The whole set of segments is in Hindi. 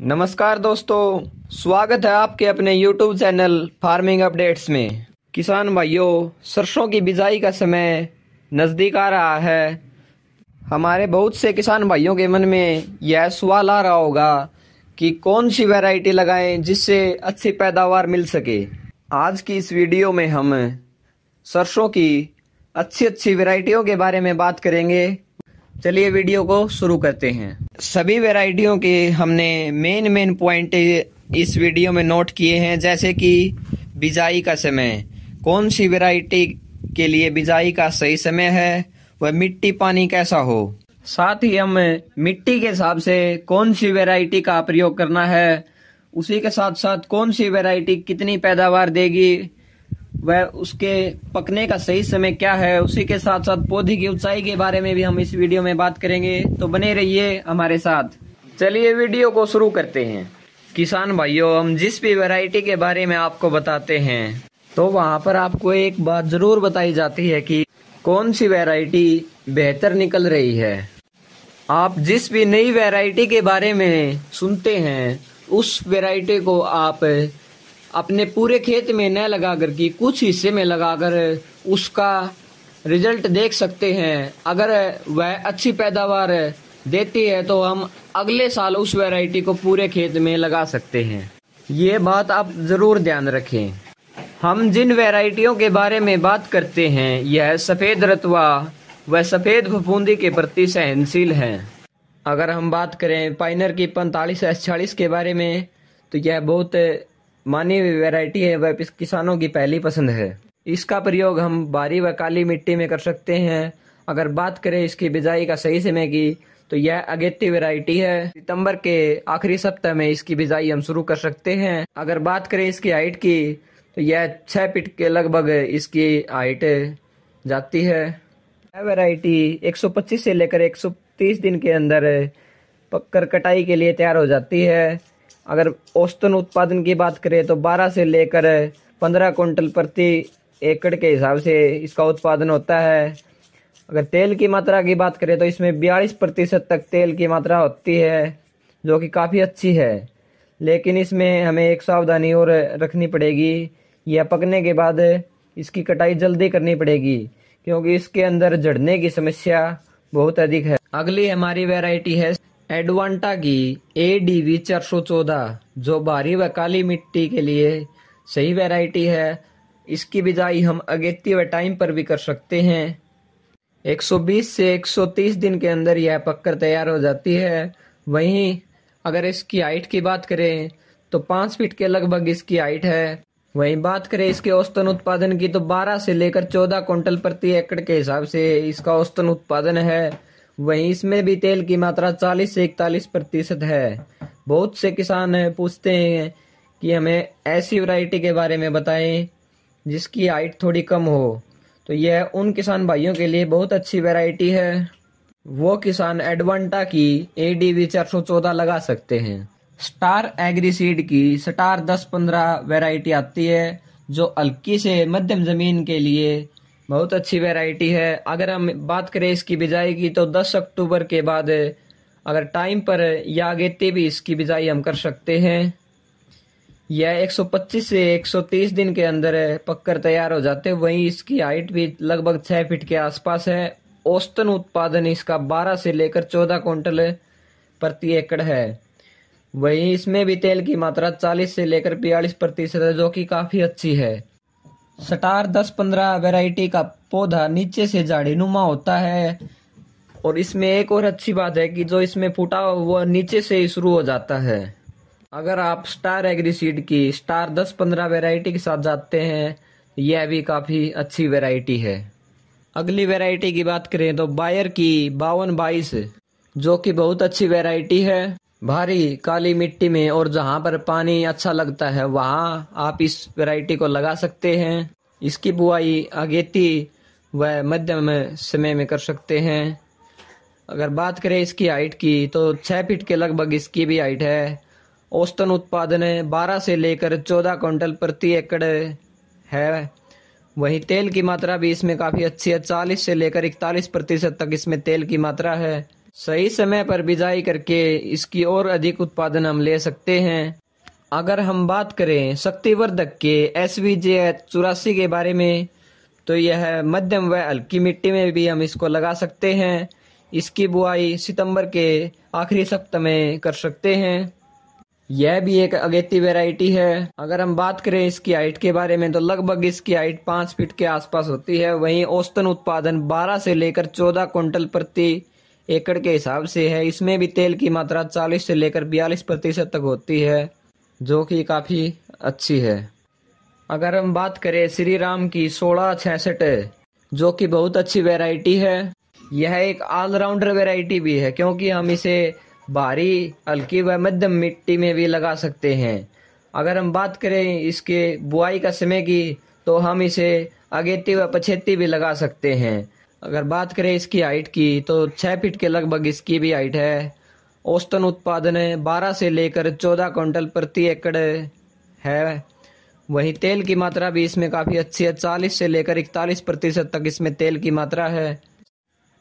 नमस्कार दोस्तों स्वागत है आपके अपने यूट्यूब चैनल फार्मिंग अपडेट्स में किसान भाइयों सरसों की बिजाई का समय नज़दीक आ रहा है हमारे बहुत से किसान भाइयों के मन में यह सवाल आ रहा होगा कि कौन सी वैरायटी लगाएं जिससे अच्छी पैदावार मिल सके आज की इस वीडियो में हम सरसों की अच्छी अच्छी वैरायटियों के बारे में बात करेंगे चलिए वीडियो को शुरू करते हैं सभी वेराइटियों के हमने मेन मेन पॉइंट इस वीडियो में नोट किए हैं जैसे कि बिजाई का समय कौन सी वेराइटी के लिए बिजाई का सही समय है वह मिट्टी पानी कैसा हो साथ ही हम मिट्टी के हिसाब से कौन सी वेराइटी का प्रयोग करना है उसी के साथ साथ कौन सी वेराइटी कितनी पैदावार देगी वह उसके पकने का सही समय क्या है उसी के साथ साथ पौधे की ऊंचाई के बारे में भी हम इस वीडियो में बात करेंगे तो बने रहिए हमारे साथ चलिए वीडियो को शुरू करते हैं किसान भाइयों हम जिस भी वैरायटी के बारे में आपको बताते हैं तो वहाँ पर आपको एक बात जरूर बताई जाती है कि कौन सी वैरायटी बेहतर निकल रही है आप जिस भी नई वैरायटी के बारे में सुनते हैं उस वैरायटी को आप अपने पूरे खेत में न लगा कर की कुछ हिस्से में लगाकर उसका रिजल्ट देख सकते हैं अगर वह अच्छी पैदावार देती है तो हम अगले साल उस वैरायटी को पूरे खेत में लगा सकते हैं ये बात आप ज़रूर ध्यान रखें हम जिन वैरायटियों के बारे में बात करते हैं यह सफ़ेद रतवा व सफ़ेद फफूंदी के प्रति सहनशील हैं अगर हम बात करें पाइनर की पैंतालीस से छियालीस के बारे में तो यह बहुत मानी हुई वेराइटी है वह किसानों की पहली पसंद है इसका प्रयोग हम बारी व काली मिट्टी में कर सकते हैं अगर बात करें इसकी बिजाई का सही समय की तो यह अगेती वेरायटी है सितंबर के आखिरी सप्ताह में इसकी बिजाई हम शुरू कर सकते हैं अगर बात करें इसकी हाइट की तो यह छः फिट के लगभग इसकी हाइट जाती है यह वैरायटी 125 से लेकर 130 दिन के अंदर पककर कटाई के लिए तैयार हो जाती है अगर औसतन उत्पादन की बात करें तो 12 से लेकर 15 कुंटल प्रति एकड़ के हिसाब से इसका उत्पादन होता है अगर तेल की मात्रा की बात करें तो इसमें बयालीस प्रतिशत तक तेल की मात्रा होती है जो कि काफ़ी अच्छी है लेकिन इसमें हमें एक सावधानी और रखनी पड़ेगी यह पकने के बाद इसकी कटाई जल्दी करनी पड़ेगी क्योंकि इसके अंदर जड़ने की समस्या बहुत अधिक है अगली हमारी वेराइटी है एडवांटा की ए डी वी चार सौ चौदह जो भारी व काली मिट्टी के लिए सही वैरायटी है इसकी बिजाई हम अगेती व टाइम पर भी कर सकते हैं 120 से 130 दिन के अंदर यह पककर तैयार हो जाती है वहीं अगर इसकी हाइट की बात करें तो पाँच फीट के लगभग इसकी हाइट है वहीं बात करें इसके औसतन उत्पादन की तो 12 से लेकर 14 क्विंटल प्रति एकड़ के हिसाब से इसका औसतन उत्पादन है वहीं इसमें भी तेल की मात्रा 40 से 41 प्रतिशत है बहुत से किसान पूछते हैं कि हमें ऐसी वैरायटी के बारे में बताएं जिसकी हाइट थोड़ी कम हो तो यह उन किसान भाइयों के लिए बहुत अच्छी वैरायटी है वो किसान एडवांटा की ए डी वी चार सौ चौदह लगा सकते हैं स्टार एग्रीसीड की स्टार दस पंद्रह वेराइटी आती है जो हल्की से मध्यम ज़मीन के लिए बहुत अच्छी वेराइटी है अगर हम बात करें इसकी बिजाई की तो 10 अक्टूबर के बाद अगर टाइम पर या आगे भी इसकी बिजाई हम कर सकते हैं यह 125 से 130 दिन के अंदर पककर तैयार हो जाते हैं वहीं इसकी हाइट भी लगभग 6 फीट के आसपास है औस्तन उत्पादन इसका 12 से लेकर 14 क्विंटल प्रति एकड़ है वहीं इसमें भी तेल की मात्रा 40 से लेकर बयालीस प्रतिशत है जो कि काफ़ी अच्छी है स्टार दस पंद्रह वेराइटी का पौधा नीचे से नुमा होता है और इसमें एक और अच्छी बात है कि जो इसमें फूटा वह नीचे से ही शुरू हो जाता है अगर आप स्टार एग्रीसीड की स्टार दस पंद्रह वेराइटी के साथ जाते हैं यह भी काफ़ी अच्छी वेराइटी है अगली वेराइटी की बात करें तो बायर की बावन बाईस जो कि बहुत अच्छी वेराइटी है भारी काली मिट्टी में और जहाँ पर पानी अच्छा लगता है वहाँ आप इस वैरायटी को लगा सकते हैं इसकी बुआई अगेती व मध्यम समय में कर सकते हैं अगर बात करें इसकी हाइट की तो छः फीट के लगभग इसकी भी हाइट है औसतन उत्पादन 12 से लेकर 14 क्विंटल प्रति एकड़ है वहीं तेल की मात्रा भी इसमें काफ़ी अच्छी है 40 से लेकर इकतालीस प्रतिशत तक इसमें तेल की मात्रा है सही समय पर बिजाई करके इसकी और अधिक उत्पादन हम ले सकते हैं अगर हम बात करें शक्तिवर्धक के एस वी जे एच चौरासी के बारे में तो यह मध्यम व हल्की मिट्टी में भी हम इसको लगा सकते हैं इसकी बुआई सितंबर के आखिरी सप्ताह में कर सकते हैं यह भी एक अगेती वेराइटी है अगर हम बात करें इसकी हाइट के बारे में तो लगभग इसकी हाइट पाँच फीट के आसपास होती है वहीं औसतन उत्पादन 12 से लेकर 14 क्विंटल प्रति एकड़ के हिसाब से है इसमें भी तेल की मात्रा 40 से लेकर 42 प्रतिशत तक होती है जो कि काफ़ी अच्छी है अगर हम बात करें श्री राम की सोलह छसठ जो कि बहुत अच्छी वैरायटी है यह एक ऑलराउंडर वैरायटी भी है क्योंकि हम इसे भारी हल्की व मध्यम मिट्टी में भी लगा सकते हैं अगर हम बात करें इसके बुआई का समय की तो हम इसे अगेती व पछेती भी लगा सकते हैं अगर बात करें इसकी हाइट की तो छः फीट के लगभग इसकी भी हाइट है औसतन उत्पादन 12 से लेकर 14 क्विंटल प्रति एकड़ है वहीं तेल की मात्रा भी इसमें काफ़ी अच्छी है चालीस से लेकर इकतालीस प्रतिशत तक इसमें तेल की मात्रा है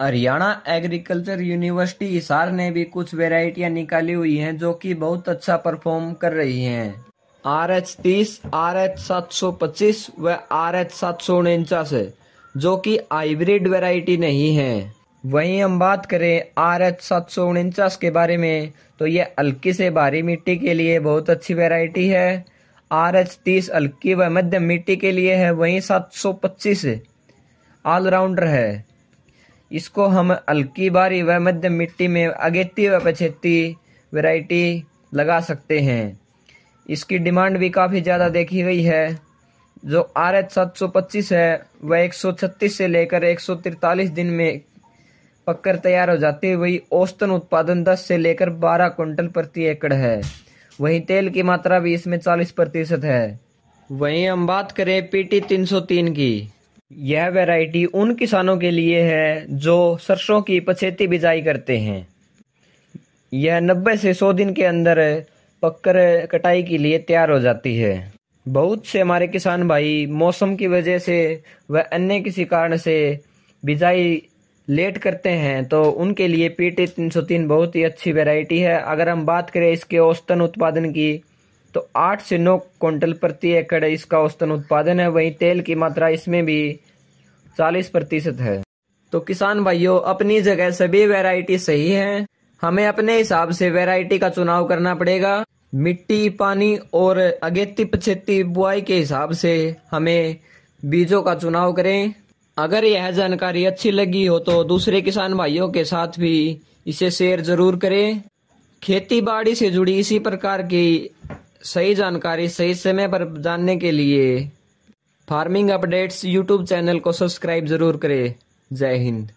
हरियाणा एग्रीकल्चर यूनिवर्सिटी हिसार ने भी कुछ वेराइटियाँ निकाली हुई हैं जो कि बहुत अच्छा परफॉर्म कर रही हैं आर एच तीस आर एच सात सौ पच्चीस व आर एच सात सौ उनचास है जो कि हाइब्रिड वैरायटी नहीं है वहीं हम बात करें आर एच सात सौ उनचास के बारे में तो ये हल्की से भारी मिट्टी के लिए बहुत अच्छी वैरायटी है आर एच तीस हल्की व मध्यम मिट्टी के लिए है वहीं सात सौ पच्चीस ऑलराउंडर है इसको हम हल्की भारी व मध्यम मिट्टी में अगेती व पछेती वैरायटी लगा सकते हैं इसकी डिमांड भी काफ़ी ज़्यादा देखी गई है जो आर एच सात सौ पच्चीस है वह एक सौ छत्तीस से लेकर एक सौ तिरतालीस दिन में पककर तैयार हो जाती है वही औसतन उत्पादन दस से लेकर बारह कुंटल प्रति एकड़ है वहीं तेल की मात्रा भी इसमें चालीस प्रतिशत है वहीं हम बात करें पीटी तीन सौ तीन की यह वैरायटी उन किसानों के लिए है जो सरसों की पछेती बिजाई करते हैं यह नब्बे से सौ दिन के अंदर पककर कटाई के लिए तैयार हो जाती है बहुत से हमारे किसान भाई मौसम की वजह से व अन्य किसी कारण से बिजाई लेट करते हैं तो उनके लिए पीटी तीन बहुत ही अच्छी वैरायटी है अगर हम बात करें इसके औसतन उत्पादन की तो आठ से नौ क्विंटल प्रति एकड़ इसका औसतन उत्पादन है वहीं तेल की मात्रा इसमें भी चालीस प्रतिशत है तो किसान भाइयों अपनी जगह सभी वैरायटी सही है हमें अपने हिसाब से वैरायटी का चुनाव करना पड़ेगा मिट्टी पानी और अगेती पछेती बुआई के हिसाब से हमें बीजों का चुनाव करें अगर यह जानकारी अच्छी लगी हो तो दूसरे किसान भाइयों के साथ भी इसे शेयर जरूर करें खेती बाड़ी से जुड़ी इसी प्रकार की सही जानकारी सही समय पर जानने के लिए फार्मिंग अपडेट्स यूट्यूब चैनल को सब्सक्राइब जरूर करें जय हिंद